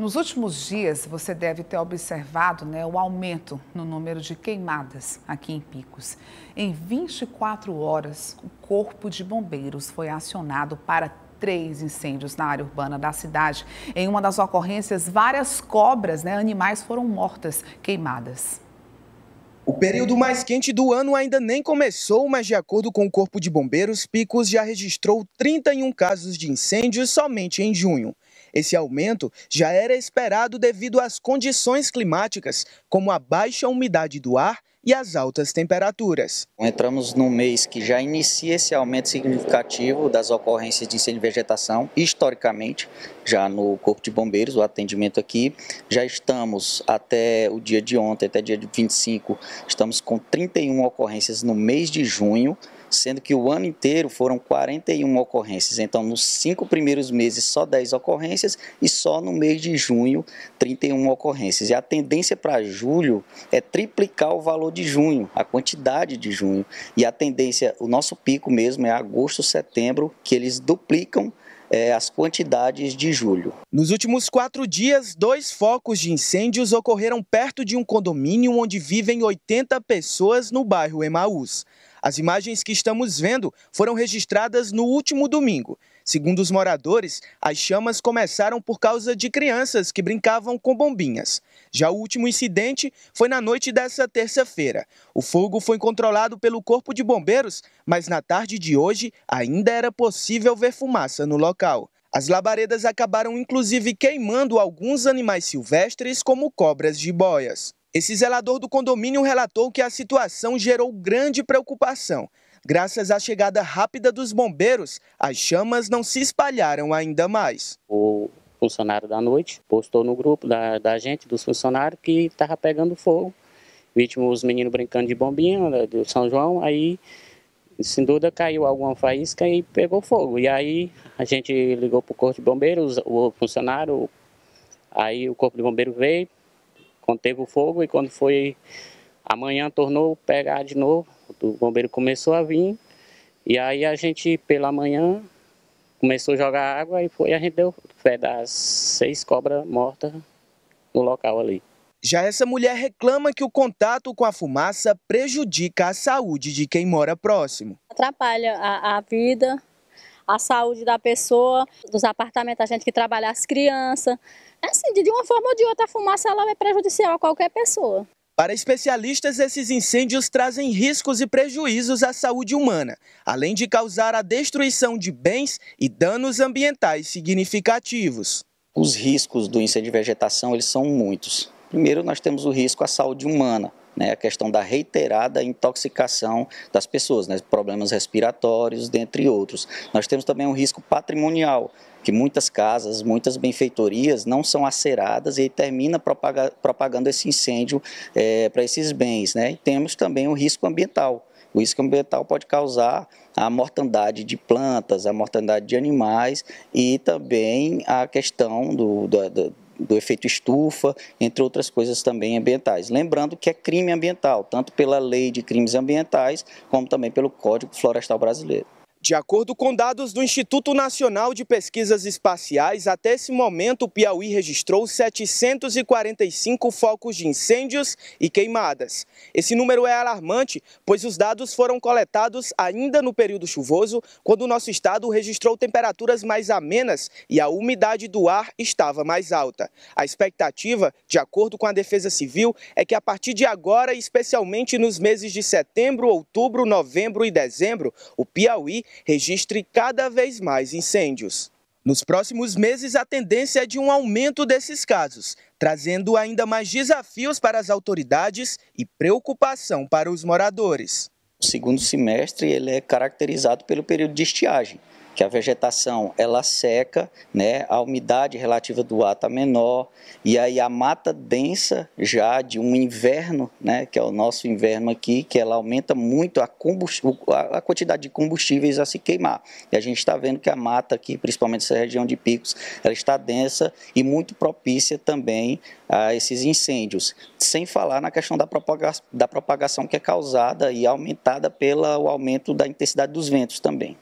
Nos últimos dias, você deve ter observado né, o aumento no número de queimadas aqui em Picos. Em 24 horas, o Corpo de Bombeiros foi acionado para três incêndios na área urbana da cidade. Em uma das ocorrências, várias cobras, né, animais, foram mortas, queimadas. O período mais quente do ano ainda nem começou, mas de acordo com o Corpo de Bombeiros, Picos já registrou 31 casos de incêndios somente em junho. Esse aumento já era esperado devido às condições climáticas, como a baixa umidade do ar e as altas temperaturas. Entramos num mês que já inicia esse aumento significativo das ocorrências de incêndio e vegetação, historicamente, já no Corpo de Bombeiros, o atendimento aqui. Já estamos até o dia de ontem, até dia 25, estamos com 31 ocorrências no mês de junho sendo que o ano inteiro foram 41 ocorrências. Então, nos cinco primeiros meses, só 10 ocorrências e só no mês de junho, 31 ocorrências. E a tendência para julho é triplicar o valor de junho, a quantidade de junho. E a tendência, o nosso pico mesmo é agosto, setembro, que eles duplicam eh, as quantidades de julho. Nos últimos quatro dias, dois focos de incêndios ocorreram perto de um condomínio onde vivem 80 pessoas no bairro Emaús. As imagens que estamos vendo foram registradas no último domingo. Segundo os moradores, as chamas começaram por causa de crianças que brincavam com bombinhas. Já o último incidente foi na noite dessa terça-feira. O fogo foi controlado pelo Corpo de Bombeiros, mas na tarde de hoje ainda era possível ver fumaça no local. As labaredas acabaram inclusive queimando alguns animais silvestres, como cobras de boias. Esse zelador do condomínio relatou que a situação gerou grande preocupação. Graças à chegada rápida dos bombeiros, as chamas não se espalharam ainda mais. O funcionário da noite postou no grupo da, da gente, dos funcionários, que estava pegando fogo. Vítima, os meninos brincando de bombinha né, do São João, aí sem dúvida caiu alguma faísca e pegou fogo. E aí a gente ligou para o corpo de bombeiros, o funcionário, aí o corpo de bombeiros veio, conteve o fogo e quando foi amanhã tornou pegar de novo, o bombeiro começou a vir e aí a gente pela manhã começou a jogar água e foi a gente deu fé das seis cobras mortas no local ali. Já essa mulher reclama que o contato com a fumaça prejudica a saúde de quem mora próximo. Atrapalha a, a vida, a saúde da pessoa, dos apartamentos, a gente que trabalha as crianças. Assim, de uma forma ou de outra, a fumaça ela é prejudicial a qualquer pessoa. Para especialistas, esses incêndios trazem riscos e prejuízos à saúde humana, além de causar a destruição de bens e danos ambientais significativos. Os riscos do incêndio de vegetação eles são muitos. Primeiro, nós temos o risco à saúde humana, né, a questão da reiterada intoxicação das pessoas, né, problemas respiratórios, dentre outros. Nós temos também um risco patrimonial, que muitas casas, muitas benfeitorias não são aceradas e aí termina propagando esse incêndio é, para esses bens. Né? E temos também o risco ambiental. O risco ambiental pode causar a mortandade de plantas, a mortandade de animais e também a questão do, do, do do efeito estufa, entre outras coisas também ambientais. Lembrando que é crime ambiental, tanto pela lei de crimes ambientais, como também pelo Código Florestal Brasileiro. De acordo com dados do Instituto Nacional de Pesquisas Espaciais, até esse momento o Piauí registrou 745 focos de incêndios e queimadas. Esse número é alarmante, pois os dados foram coletados ainda no período chuvoso, quando o nosso estado registrou temperaturas mais amenas e a umidade do ar estava mais alta. A expectativa, de acordo com a Defesa Civil, é que a partir de agora, especialmente nos meses de setembro, outubro, novembro e dezembro, o Piauí registre cada vez mais incêndios. Nos próximos meses, a tendência é de um aumento desses casos, trazendo ainda mais desafios para as autoridades e preocupação para os moradores. O segundo semestre ele é caracterizado pelo período de estiagem que a vegetação ela seca, né? A umidade relativa do ar está menor e aí a mata densa já de um inverno, né? Que é o nosso inverno aqui, que ela aumenta muito a, a quantidade de combustíveis a se queimar. E a gente está vendo que a mata aqui, principalmente essa região de picos, ela está densa e muito propícia também a esses incêndios. Sem falar na questão da, propaga da propagação que é causada e aumentada pelo aumento da intensidade dos ventos também.